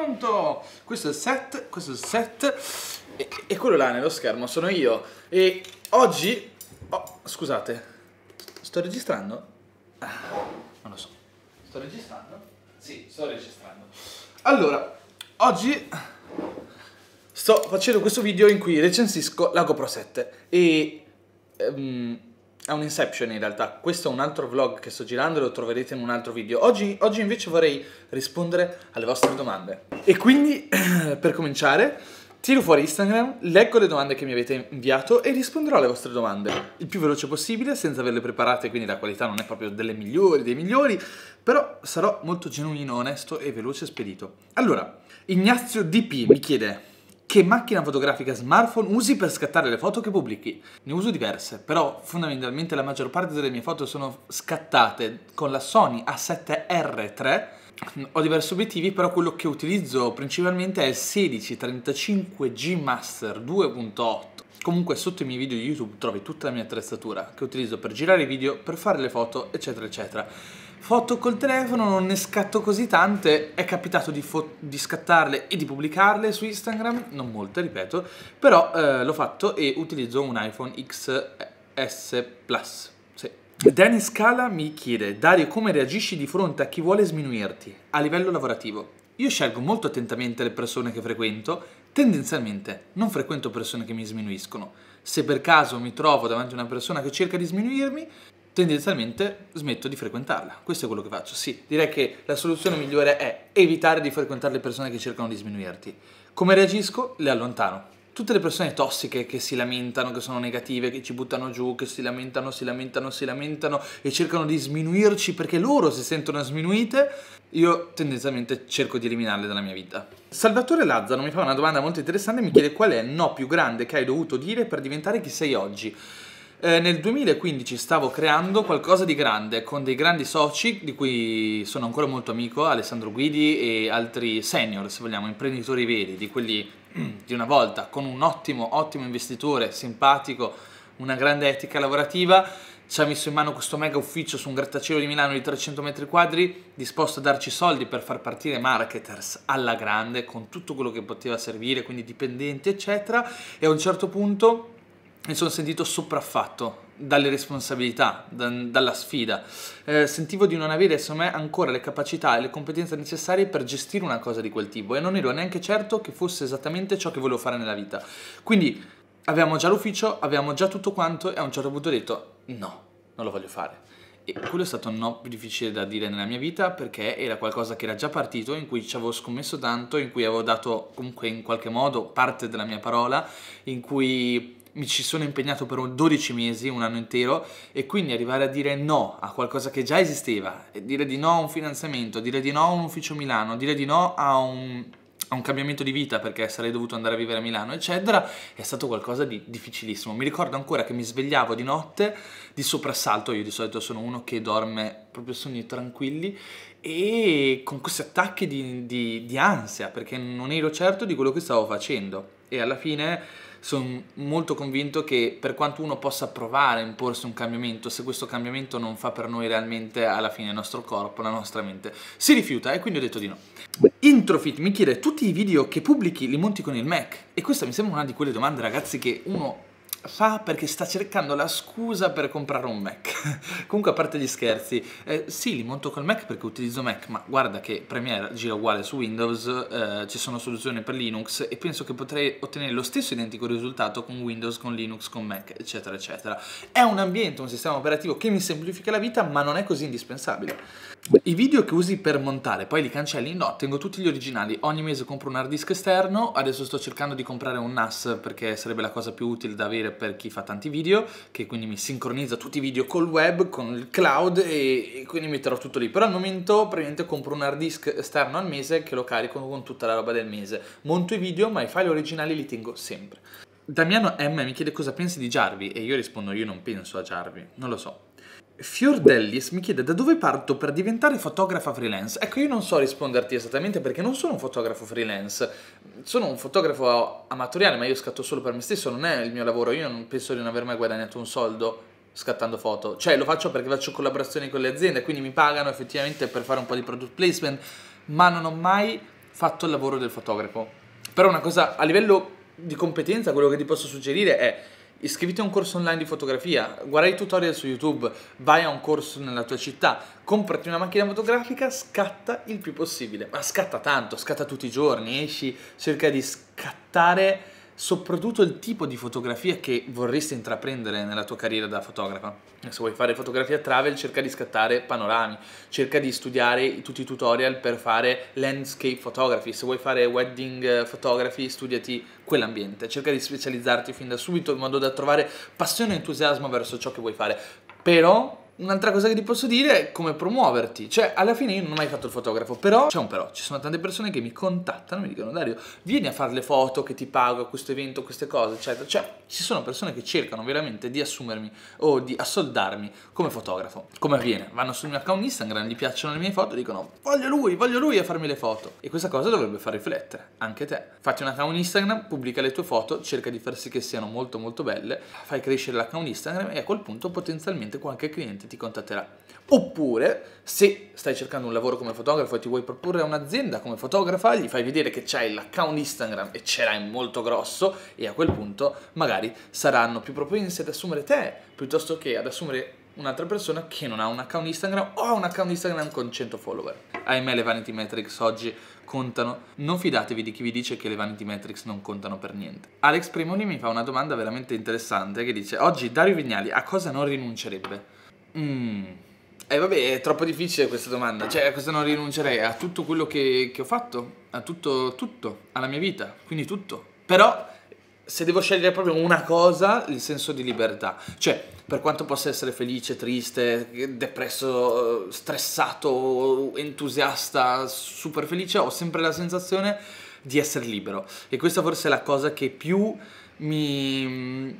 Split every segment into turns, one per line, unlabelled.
Pronto! Questo è il set, questo è il set e, e quello là nello schermo sono io e oggi... Oh, scusate, sto registrando? Ah, non lo so. Sto registrando? Sì, sto registrando. Allora, oggi sto facendo questo video in cui recensisco la GoPro 7 e... Um, è un inception in realtà, questo è un altro vlog che sto girando e lo troverete in un altro video. Oggi, oggi invece vorrei rispondere alle vostre domande. E quindi, per cominciare, tiro fuori Instagram, leggo le domande che mi avete inviato e risponderò alle vostre domande il più veloce possibile, senza averle preparate, quindi la qualità non è proprio delle migliori, dei migliori, però sarò molto genuino, onesto e veloce e spedito. Allora, Ignazio DP mi chiede che macchina fotografica smartphone usi per scattare le foto che pubblichi. Ne uso diverse, però fondamentalmente la maggior parte delle mie foto sono scattate con la Sony A7R3. Ho diversi obiettivi, però quello che utilizzo principalmente è il 1635 g Master 2.8. Comunque sotto i miei video di YouTube trovi tutta la mia attrezzatura che utilizzo per girare i video, per fare le foto, eccetera, eccetera foto col telefono, non ne scatto così tante, è capitato di, di scattarle e di pubblicarle su Instagram, non molte ripeto, però eh, l'ho fatto e utilizzo un iPhone XS Plus. Sì. Danny Scala mi chiede, Dario come reagisci di fronte a chi vuole sminuirti a livello lavorativo? Io scelgo molto attentamente le persone che frequento, tendenzialmente non frequento persone che mi sminuiscono. Se per caso mi trovo davanti a una persona che cerca di sminuirmi, tendenzialmente smetto di frequentarla. Questo è quello che faccio. Sì, direi che la soluzione migliore è evitare di frequentare le persone che cercano di sminuirti. Come reagisco? Le allontano. Tutte le persone tossiche che si lamentano, che sono negative, che ci buttano giù, che si lamentano, si lamentano, si lamentano e cercano di sminuirci perché loro si sentono sminuite, io tendenzialmente cerco di eliminarle dalla mia vita. Salvatore Lazzaro mi fa una domanda molto interessante, e mi chiede qual è il no più grande che hai dovuto dire per diventare chi sei oggi. Eh, nel 2015 stavo creando qualcosa di grande con dei grandi soci di cui sono ancora molto amico, Alessandro Guidi e altri senior, se vogliamo, imprenditori veri, di quelli di una volta, con un ottimo, ottimo investitore, simpatico, una grande etica lavorativa. Ci ha messo in mano questo mega ufficio su un grattacielo di Milano di 300 metri quadri, disposto a darci soldi per far partire marketers alla grande, con tutto quello che poteva servire, quindi dipendenti, eccetera. E a un certo punto mi sono sentito sopraffatto dalle responsabilità, da, dalla sfida. Eh, sentivo di non avere, secondo me, ancora le capacità e le competenze necessarie per gestire una cosa di quel tipo e non ero neanche certo che fosse esattamente ciò che volevo fare nella vita. Quindi avevamo già l'ufficio, avevamo già tutto quanto e a un certo punto ho detto no, non lo voglio fare. E quello è stato un no più difficile da dire nella mia vita perché era qualcosa che era già partito, in cui ci avevo scommesso tanto, in cui avevo dato comunque in qualche modo parte della mia parola, in cui mi ci sono impegnato per 12 mesi, un anno intero, e quindi arrivare a dire no a qualcosa che già esisteva, dire di no a un finanziamento, dire di no a un ufficio Milano, dire di no a un, a un cambiamento di vita perché sarei dovuto andare a vivere a Milano, eccetera, è stato qualcosa di difficilissimo. Mi ricordo ancora che mi svegliavo di notte di soprassalto, io di solito sono uno che dorme proprio sogni tranquilli e con questi attacchi di, di, di ansia perché non ero certo di quello che stavo facendo e alla fine sono molto convinto che per quanto uno possa provare a imporsi un cambiamento, se questo cambiamento non fa per noi realmente alla fine il nostro corpo, la nostra mente, si rifiuta e quindi ho detto di no. Introfit mi chiede tutti i video che pubblichi li monti con il Mac e questa mi sembra una di quelle domande ragazzi che uno fa perché sta cercando la scusa per comprare un Mac. Comunque, a parte gli scherzi, eh, sì, li monto col Mac perché utilizzo Mac, ma guarda che Premiere gira uguale su Windows, eh, ci sono soluzioni per Linux e penso che potrei ottenere lo stesso identico risultato con Windows, con Linux, con Mac, eccetera, eccetera. È un ambiente, un sistema operativo che mi semplifica la vita, ma non è così indispensabile. I video che usi per montare, poi li cancelli? No, tengo tutti gli originali. Ogni mese compro un hard disk esterno, adesso sto cercando di comprare un NAS perché sarebbe la cosa più utile da avere software per chi fa tanti video, che quindi mi sincronizza tutti i video col web, con il cloud e, e quindi metterò tutto lì. Però al momento praticamente compro un hard disk esterno al mese che lo carico con tutta la roba del mese. Monto i video, ma i file originali li tengo sempre. Damiano M mi chiede cosa pensi di Jarvi e io rispondo io non penso a Jarvi, non lo so. Fiordellis mi chiede da dove parto per diventare fotografa freelance. Ecco, io non so risponderti esattamente perché non sono un fotografo freelance, sono un fotografo amatoriale, ma io scatto solo per me stesso, non è il mio lavoro, io non penso di non aver mai guadagnato un soldo scattando foto, cioè lo faccio perché faccio collaborazioni con le aziende, quindi mi pagano effettivamente per fare un po' di product placement, ma non ho mai fatto il lavoro del fotografo. Però una cosa a livello di competenza, quello che ti posso suggerire è Iscriviti a un corso online di fotografia, guarda i tutorial su YouTube, vai a un corso nella tua città, comprati una macchina fotografica, scatta il più possibile. Ma scatta tanto, scatta tutti i giorni, esci, cerca di scattare soprattutto il tipo di fotografia che vorresti intraprendere nella tua carriera da fotografa. Se vuoi fare fotografia travel, cerca di scattare panorami, cerca di studiare tutti i tutorial per fare landscape photography, se vuoi fare wedding eh, photography, studiati quell'ambiente, cerca di specializzarti fin da subito in modo da trovare passione e entusiasmo verso ciò che vuoi fare. Però Un'altra cosa che ti posso dire è come promuoverti. Cioè, alla fine io non ho mai fatto il fotografo, però c'è un però. Ci sono tante persone che mi contattano, e mi dicono Dario, vieni a fare le foto che ti pago a questo evento, queste cose, eccetera. Cioè, ci sono persone che cercano veramente di assumermi o di assoldarmi come fotografo. Come avviene? Vanno sul mio account Instagram, gli piacciono le mie foto, dicono voglio lui, voglio lui a farmi le foto. E questa cosa dovrebbe far riflettere, anche te. Fatti un account Instagram, pubblica le tue foto, cerca di far sì che siano molto molto belle, fai crescere l'account Instagram e a quel punto potenzialmente qualche cliente ti contatterà. Oppure, se stai cercando un lavoro come fotografo e ti vuoi proporre a un'azienda come fotografa, gli fai vedere che c'hai l'account Instagram e ce l'hai molto grosso e a quel punto magari saranno più propensi ad assumere te piuttosto che ad assumere un'altra persona che non ha un account Instagram o ha un account Instagram con 100 follower. Ahimè le vanity metrics oggi contano, non fidatevi di chi vi dice che le vanity metrics non contano per niente. Alex Primoni mi fa una domanda veramente interessante che dice oggi Dario Vignali a cosa non rinuncerebbe? Mm. E eh, vabbè, è troppo difficile questa domanda. Cioè, a cosa non rinuncerei? A tutto quello che, che ho fatto, a tutto, tutto, alla mia vita, quindi tutto. Però, se devo scegliere proprio una cosa, il senso di libertà. Cioè, per quanto possa essere felice, triste, depresso, stressato, entusiasta, super felice, ho sempre la sensazione di essere libero. E questa forse è la cosa che più mi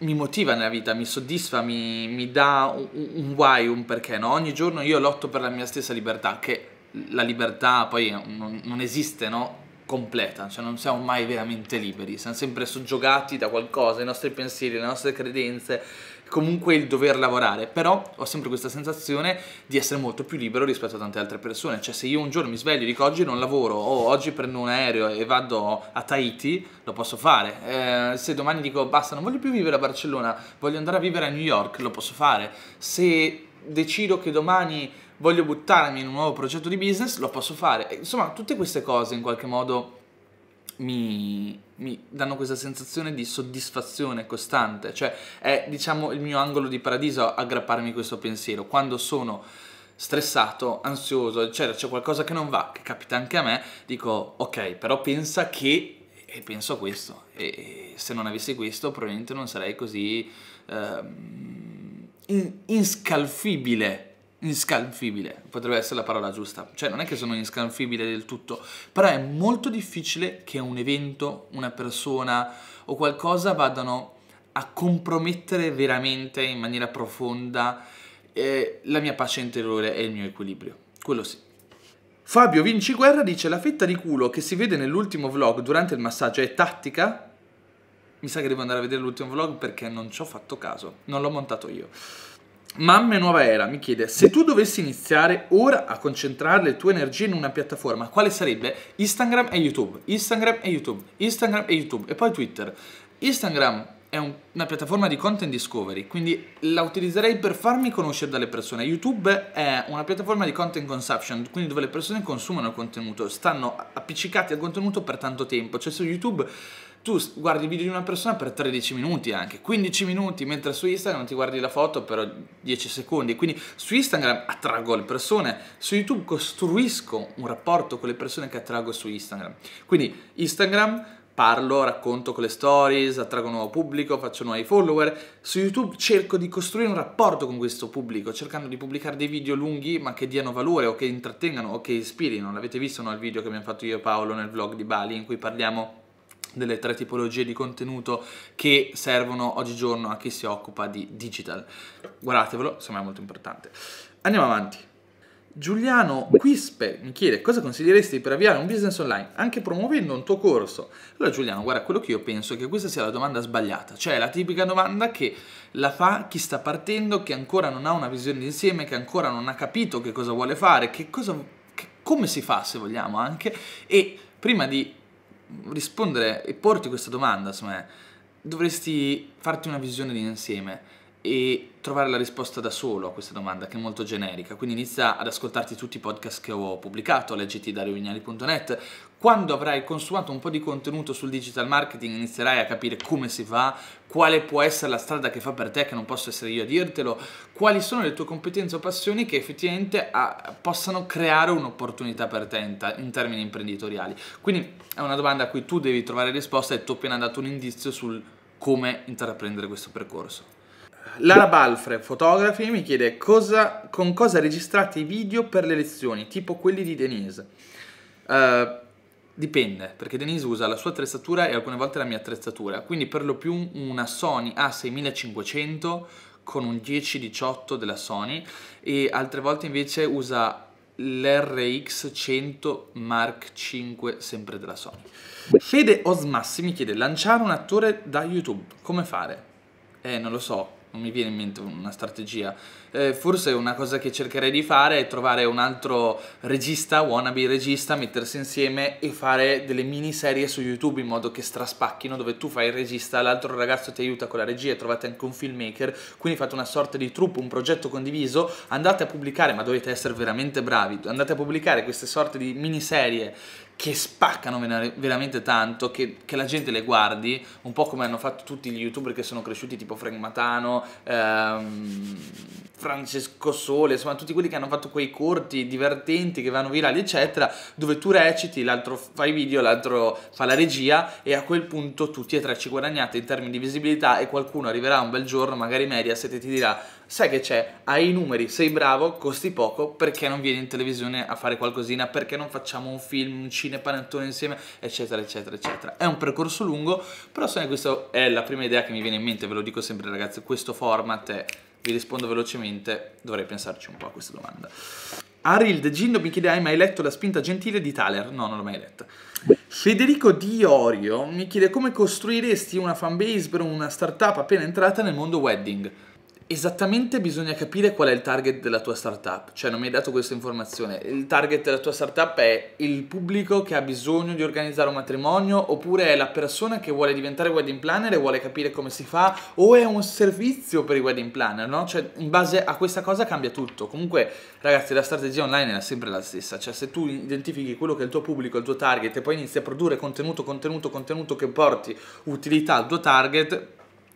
mi motiva nella vita, mi soddisfa, mi, mi dà un, un, why, un perché. No? Ogni giorno io lotto per la mia stessa libertà, che la libertà poi non, non esiste, no? completa, cioè non siamo mai veramente liberi, siamo sempre soggiogati da qualcosa, i nostri pensieri, le nostre credenze, comunque il dover lavorare, però ho sempre questa sensazione di essere molto più libero rispetto a tante altre persone, cioè se io un giorno mi sveglio e dico oggi non lavoro o oggi prendo un aereo e vado a Tahiti, lo posso fare, eh, se domani dico basta non voglio più vivere a Barcellona, voglio andare a vivere a New York, lo posso fare, se decido che domani voglio buttarmi in un nuovo progetto di business, lo posso fare, insomma tutte queste cose in qualche modo mi mi danno questa sensazione di soddisfazione costante, cioè è diciamo il mio angolo di paradiso aggrapparmi a questo pensiero. Quando sono stressato, ansioso, eccetera, c'è qualcosa che non va, che capita anche a me, dico ok, però pensa che e penso a questo e, se non avessi questo probabilmente non sarei così eh, in, inscalfibile inscalfibile potrebbe essere la parola giusta. Cioè non è che sono inscalfibile del tutto, però è molto difficile che un evento, una persona o qualcosa vadano a compromettere veramente in maniera profonda eh, la mia pace interiore e il mio equilibrio. Quello sì. Fabio Vinciguerra dice la fetta di culo che si vede nell'ultimo vlog durante il massaggio è tattica? Mi sa che devo andare a vedere l'ultimo vlog perché non ci ho fatto caso, non l'ho montato io. Mamme Nuova Era mi chiede se tu dovessi iniziare ora a concentrare le tue energie in una piattaforma, quale sarebbe? Instagram e YouTube, Instagram e YouTube, Instagram e YouTube e poi Twitter. Instagram è un, una piattaforma di content discovery, quindi la utilizzerei per farmi conoscere dalle persone. YouTube è una piattaforma di content consumption, quindi dove le persone consumano il contenuto, stanno appiccicati al contenuto per tanto tempo. Cioè su YouTube tu guardi il video di una persona per 13 minuti anche, 15 minuti, mentre su Instagram ti guardi la foto per 10 secondi. Quindi su Instagram attraggo le persone, su YouTube costruisco un rapporto con le persone che attraggo su Instagram. Quindi Instagram parlo, racconto con le stories, attraggo un nuovo pubblico, faccio nuovi follower. Su YouTube cerco di costruire un rapporto con questo pubblico, cercando di pubblicare dei video lunghi ma che diano valore o che intrattengano o che ispirino. L'avete visto no, video che abbiamo fatto io e Paolo nel vlog di Bali in cui parliamo delle tre tipologie di contenuto che servono oggigiorno a chi si occupa di digital. Guardatevelo, secondo me è molto importante. Andiamo avanti. Giuliano Quispe mi chiede cosa consiglieresti per avviare un business online anche promuovendo un tuo corso? Allora Giuliano, guarda, quello che io penso è che questa sia la domanda sbagliata, cioè la tipica domanda che la fa chi sta partendo, che ancora non ha una visione d'insieme, che ancora non ha capito che cosa vuole fare, che cosa, che, come si fa se vogliamo anche, e prima di rispondere e porti questa domanda, insomma, dovresti farti una visione di insieme e trovare la risposta da solo a questa domanda che è molto generica quindi inizia ad ascoltarti tutti i podcast che ho pubblicato leggiti da quando avrai consumato un po' di contenuto sul digital marketing inizierai a capire come si fa, quale può essere la strada che fa per te, che non posso essere io a dirtelo, quali sono le tue competenze o passioni che effettivamente a, ah, possano creare un'opportunità per te in, ta, in, termini imprenditoriali. Quindi è una domanda a cui tu devi trovare risposta e ti ho appena dato un indizio sul come intraprendere questo percorso. Lara Balfre, fotografi, mi chiede cosa, con cosa registrate i video per le lezioni, tipo quelli di Denise. Uh, Dipende, perché Denise usa la sua attrezzatura e alcune volte la mia attrezzatura, quindi per lo più una Sony A6500 con un 1018 della Sony e altre volte invece usa l'RX 100 Mark V sempre della Sony. Fede Osmassi mi chiede lanciare un attore da YouTube, come fare? Eh, non lo so, non mi viene in mente una strategia. Eh, forse una cosa che cercherei di fare è trovare un altro regista, wannabe regista, mettersi insieme e fare delle miniserie su YouTube in modo che straspacchino, dove tu fai il regista, l'altro ragazzo ti aiuta con la regia, e trovate anche un filmmaker, quindi fate una sorta di troupe, un progetto condiviso, andate a pubblicare, ma dovete essere veramente bravi, andate a pubblicare queste sorte di miniserie che spaccano veramente tanto, che, che, la gente le guardi, un po' come hanno fatto tutti gli youtuber che sono cresciuti, tipo Frank Matano, ehm, Francesco Sole, insomma tutti quelli che hanno fatto quei corti divertenti che vanno virali, eccetera, dove tu reciti, l'altro fa i video, l'altro fa la regia e a quel punto tutti e tre ci guadagnate in termini di visibilità e qualcuno arriverà un bel giorno, magari media, e ti dirà sai che c'è, hai i numeri, sei bravo, costi poco, perché non vieni in televisione a fare qualcosina, perché non facciamo un film, un cinepanettone insieme, eccetera, eccetera, eccetera. È un percorso lungo, però se questa è la prima idea che mi viene in mente, ve lo dico sempre ragazzi, questo format è, vi rispondo velocemente, dovrei pensarci un po' a questa domanda. Arild Gindo mi chiede: Hai mai letto La spinta gentile di Thaler? No, non l'ho mai letta. Federico Diorio mi chiede: Come costruiresti una fanbase per una startup appena entrata nel mondo wedding? esattamente bisogna capire qual è il target della tua startup, cioè non mi hai dato questa informazione. Il target della tua startup è il pubblico che ha bisogno di organizzare un matrimonio oppure è la persona che vuole diventare wedding planner e vuole capire come si fa o è un servizio per i wedding planner, no? Cioè in base a questa cosa cambia tutto. Comunque ragazzi la strategia online è sempre la stessa, cioè se tu identifichi quello che è il tuo pubblico, il tuo target e poi inizi a produrre contenuto, contenuto, contenuto che porti utilità al tuo target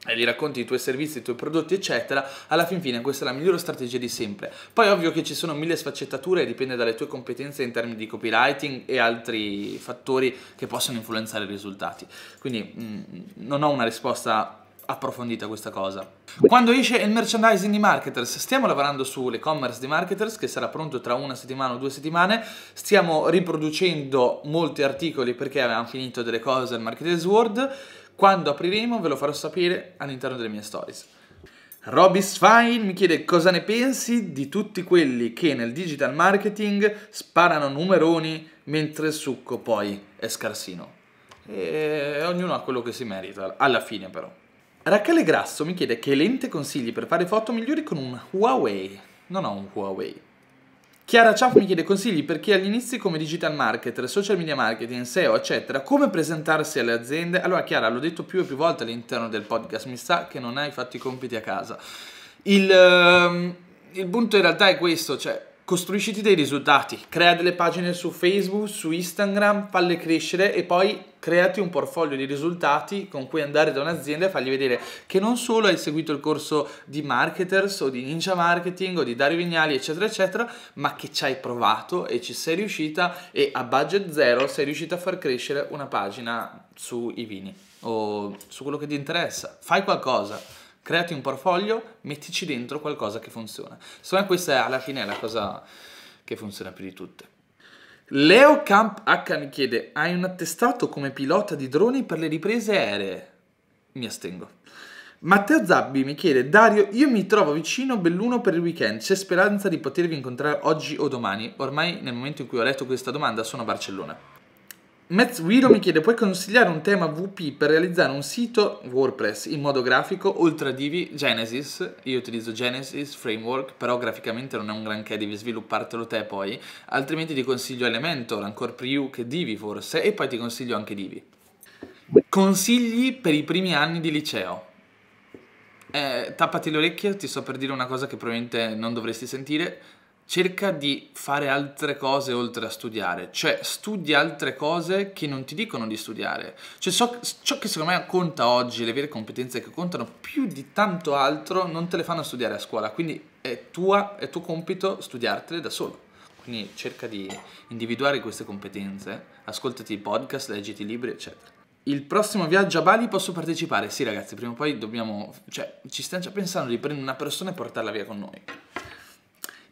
e gli racconti i tuoi servizi, i tuoi prodotti, eccetera, alla fin fine questa è la migliore strategia di sempre. Poi ovvio che ci sono mille sfaccettature, dipende dalle tue competenze in termini di copywriting e altri fattori che possono influenzare i risultati. Quindi mh, mm, non ho una risposta approfondita questa cosa. Quando esce il merchandising di marketers, stiamo lavorando sull'e-commerce di marketers che sarà pronto tra una settimana o due settimane, stiamo riproducendo molti articoli perché avevamo finito delle cose al Marketers World quando apriremo ve lo farò sapere all'interno delle mie stories. Robis Fine mi chiede cosa ne pensi di tutti quelli che nel digital marketing sparano numeroni mentre il succo poi è scarsino. E ognuno ha quello che si merita, alla fine però. Rachele Grasso mi chiede che lente consigli per fare foto migliori con un Huawei. Non ho un Huawei. Chiara Ciaf mi chiede consigli per chi ha come digital marketer, social media marketing, SEO, eccetera, come presentarsi alle aziende. Allora Chiara, l'ho detto più e più volte all'interno del podcast, mi sa che non hai fatto i compiti a casa. Il, ehm, il punto in realtà è questo, cioè costruisciti dei risultati, crea delle pagine su Facebook, su Instagram, falle crescere e poi creati un portfolio di risultati con cui andare da un'azienda e fargli vedere che non solo hai seguito il corso di marketers o di ninja marketing o di Dario Vignali eccetera eccetera ma che ci hai provato e ci sei riuscita e a budget zero sei riuscita a far crescere una pagina sui vini o su quello che ti interessa fai qualcosa creati un portfolio mettici dentro qualcosa che funziona secondo me questa è alla fine la cosa che funziona più di tutte Leo Camp H mi chiede: Hai un attestato come pilota di droni per le riprese aeree? Mi astengo. Matteo Zabbi mi chiede: Dario, io mi trovo vicino Belluno per il weekend. C'è speranza di potervi incontrare oggi o domani? Ormai, nel momento in cui ho letto questa domanda, sono a Barcellona. Matt Wiro mi chiede, puoi consigliare un tema VP per realizzare un sito WordPress in modo grafico oltre a Divi Genesis? Io utilizzo Genesis Framework, però graficamente non è un granché, devi sviluppartelo te poi, altrimenti ti consiglio Elementor, ancora più che Divi forse, e poi ti consiglio anche Divi. Consigli per i primi anni di liceo. Eh, tappati le orecchie, ti sto per dire una cosa che probabilmente non dovresti sentire, cerca di fare altre cose oltre a studiare, cioè studia altre cose che non ti dicono di studiare. Cioè so, ciò che secondo me conta oggi, le vere competenze che contano più di tanto altro, non te le fanno studiare a scuola, quindi è, tua, è tuo compito studiartele da solo. Quindi cerca di individuare queste competenze, ascoltati i podcast, leggiti libri, eccetera. Il prossimo viaggio a Bali posso partecipare? Sì ragazzi, prima o poi dobbiamo... Cioè, ci stiamo già pensando di prendere una persona e portarla via con noi.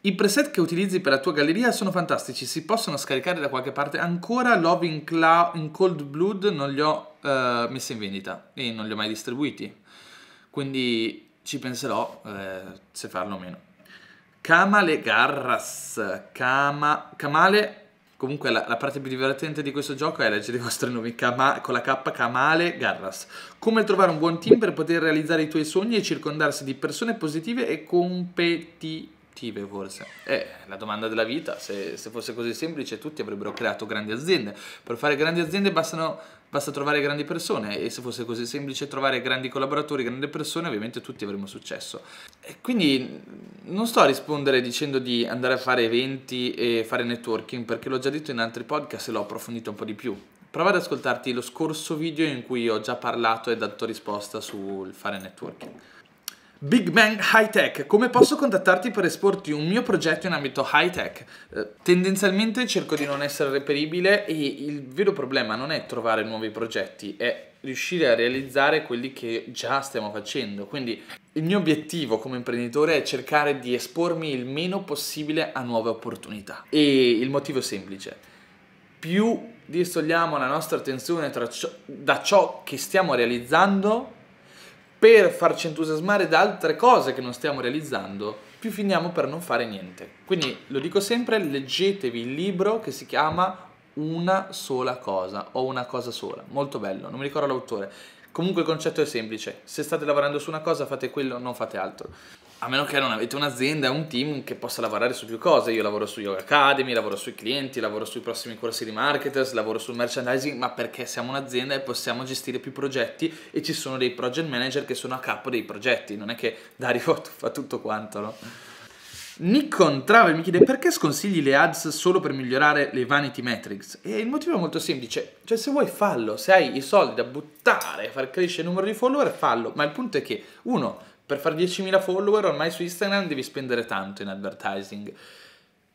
I preset che utilizzi per la tua galleria sono fantastici, si possono scaricare da qualche parte. Ancora Love in, Cloud, in Cold Blood non li ho eh, messi in vendita e non li ho mai distribuiti. Quindi ci penserò eh, se farlo o meno. Kamale Garras. Kama, Kamale Comunque la, la, parte più divertente di questo gioco è leggere i vostri nomi Kama, con la K Kamale Garras. Come trovare un buon team per poter realizzare i tuoi sogni e circondarsi di persone positive e competitive produttive forse. È eh, la domanda della vita, se, se, fosse così semplice tutti avrebbero creato grandi aziende. Per fare grandi aziende bastano, basta trovare grandi persone e se fosse così semplice trovare grandi collaboratori, grandi persone, ovviamente tutti avremmo successo. E quindi mm, non sto a rispondere dicendo di andare a fare eventi e fare networking perché l'ho già detto in altri podcast e l'ho approfondito un po' di più. Prova ad ascoltarti lo scorso video in cui ho già parlato e dato risposta sul fare networking. Big Bang High Tech, come posso contattarti per esporti un mio progetto in ambito high tech? Eh, tendenzialmente cerco di non essere reperibile e il vero problema non è trovare nuovi progetti, è riuscire a realizzare quelli che già stiamo facendo. Quindi il mio obiettivo come imprenditore è cercare di espormi il meno possibile a nuove opportunità. E il motivo è semplice. Più distogliamo la nostra attenzione ciò, da ciò che stiamo realizzando, per farci entusiasmare da altre cose che non stiamo realizzando, più finiamo per non fare niente. Quindi lo dico sempre, leggetevi il libro che si chiama Una sola cosa o una cosa sola, molto bello, non mi ricordo l'autore. Comunque il concetto è semplice, se state lavorando su una cosa fate quello, non fate altro. A meno che non avete un'azienda, un team che possa lavorare su più cose. Io lavoro su Yoga Academy, lavoro sui clienti, lavoro sui prossimi corsi di marketers, lavoro sul merchandising, ma perché siamo un'azienda e possiamo gestire più progetti e ci sono dei project manager che sono a capo dei progetti. Non è che Dario fa tutto quanto, no? Nikon Travel mi chiede perché sconsigli le ads solo per migliorare le vanity metrics? E il motivo è molto semplice, cioè se vuoi fallo, se hai i soldi da buttare, far crescere il numero di follower, fallo, ma il punto è che uno per far 10.000 follower ormai su Instagram devi spendere tanto in advertising.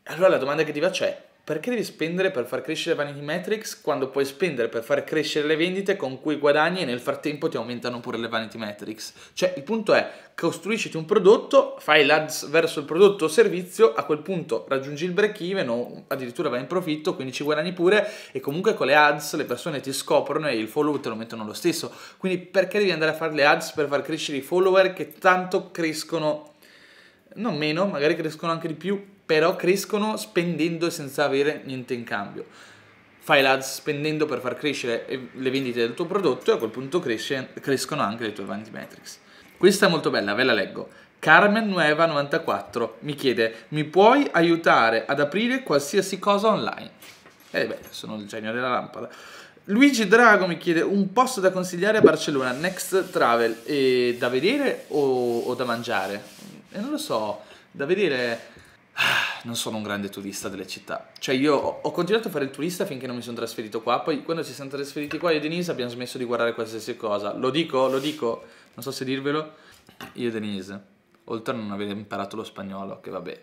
Allora la domanda che ti faccio è, perché devi spendere per far crescere Vanity Metrics quando puoi spendere per far crescere le vendite con cui guadagni e nel frattempo ti aumentano pure le Vanity Metrics? Cioè, il punto è, costruisciti un prodotto, fai l'ads verso il prodotto o servizio, a quel punto raggiungi il break even o addirittura vai in profitto, quindi ci guadagni pure e comunque con le ads le persone ti scoprono e il follow te lo mettono lo stesso. Quindi perché devi andare a fare le ads per far crescere i follower che tanto crescono, non meno, magari crescono anche di più? però crescono spendendo senza avere niente in cambio. Fai l'ads spendendo per far crescere eh, le vendite del tuo prodotto e a quel punto cresce, crescono anche le tue vanity metrics. Questa è molto bella, ve la leggo. Carmen Nueva 94 mi chiede: "Mi puoi aiutare ad aprire qualsiasi cosa online?". E eh beh, sono il genio della lampada. Luigi Drago mi chiede un posto da consigliare a Barcellona, Next Travel, e eh, da vedere o, o da mangiare? E non lo so, da vedere non sono un grande turista delle città. Cioè io ho, continuato a fare il turista finché non mi sono trasferito qua, poi quando ci siamo trasferiti qua io e Denise abbiamo smesso di guardare qualsiasi cosa. Lo dico, lo dico, non so se dirvelo, io e Denise, oltre a non aver imparato lo spagnolo, che vabbè,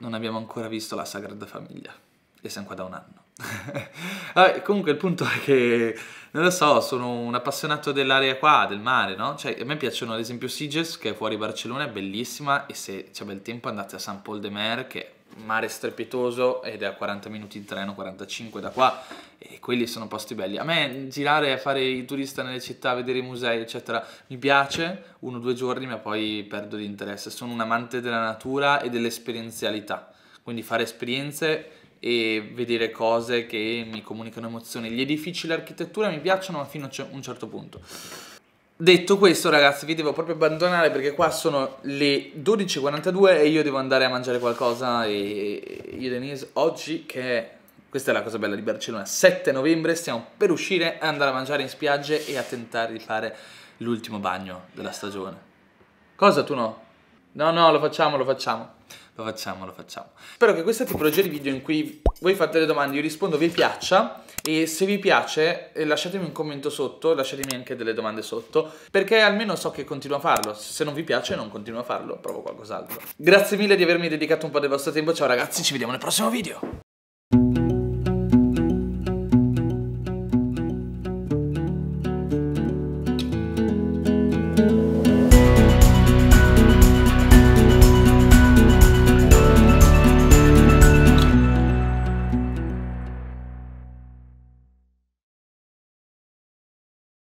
non abbiamo ancora visto la Sagrada Famiglia e siamo qua da un anno. Vabbè, comunque il punto è che, non lo so, sono un appassionato dell'area qua, del mare, no? Cioè, a me piacciono ad esempio Siges, che è fuori Barcellona, è bellissima, e se c'è bel tempo andate a San Paul de Mer, che è mare strepitoso ed è a 40 minuti di treno, 45 da qua, e quelli sono posti belli. A me girare, fare il turista nelle città, vedere i musei, eccetera, mi piace, uno o due giorni, ma poi perdo di interesse. Sono un amante della natura e dell'esperienzialità, quindi fare esperienze e vedere cose che mi comunicano emozioni. Gli edifici, l'architettura mi piacciono ma fino a un certo punto. Detto questo ragazzi vi devo proprio abbandonare perché qua sono le 12.42 e io devo andare a mangiare qualcosa e io Denise oggi che è, questa è la cosa bella di Barcellona, 7 novembre stiamo per uscire e andare a mangiare in spiagge e a tentare di fare l'ultimo bagno della stagione. Cosa tu no? No no lo facciamo lo facciamo. Lo facciamo, lo facciamo. Spero che questa tipologia di video in cui voi fate le domande, io rispondo, vi piaccia e se vi piace eh, lasciatemi un commento sotto, lasciatemi anche delle domande sotto, perché almeno so che continuo a farlo. Se non vi piace non continuo a farlo, provo qualcos'altro. Grazie mille di avermi dedicato un po' del vostro tempo, ciao ragazzi, ci vediamo nel prossimo video.